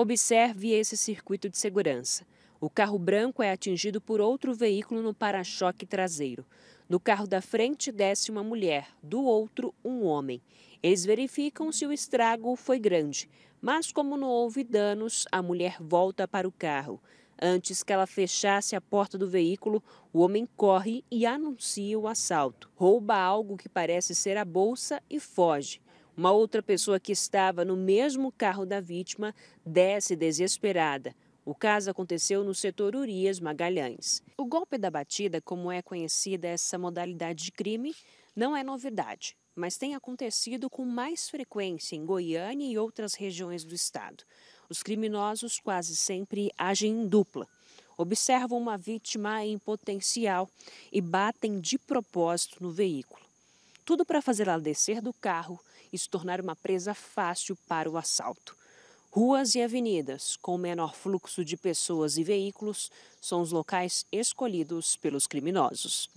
Observe esse circuito de segurança. O carro branco é atingido por outro veículo no para-choque traseiro. No carro da frente desce uma mulher, do outro, um homem. Eles verificam se o estrago foi grande, mas como não houve danos, a mulher volta para o carro. Antes que ela fechasse a porta do veículo, o homem corre e anuncia o assalto. Rouba algo que parece ser a bolsa e foge. Uma outra pessoa que estava no mesmo carro da vítima desce desesperada. O caso aconteceu no setor Urias Magalhães. O golpe da batida, como é conhecida essa modalidade de crime, não é novidade, mas tem acontecido com mais frequência em Goiânia e outras regiões do estado. Os criminosos quase sempre agem em dupla. Observam uma vítima em potencial e batem de propósito no veículo tudo para fazê-la descer do carro e se tornar uma presa fácil para o assalto. Ruas e avenidas com menor fluxo de pessoas e veículos são os locais escolhidos pelos criminosos.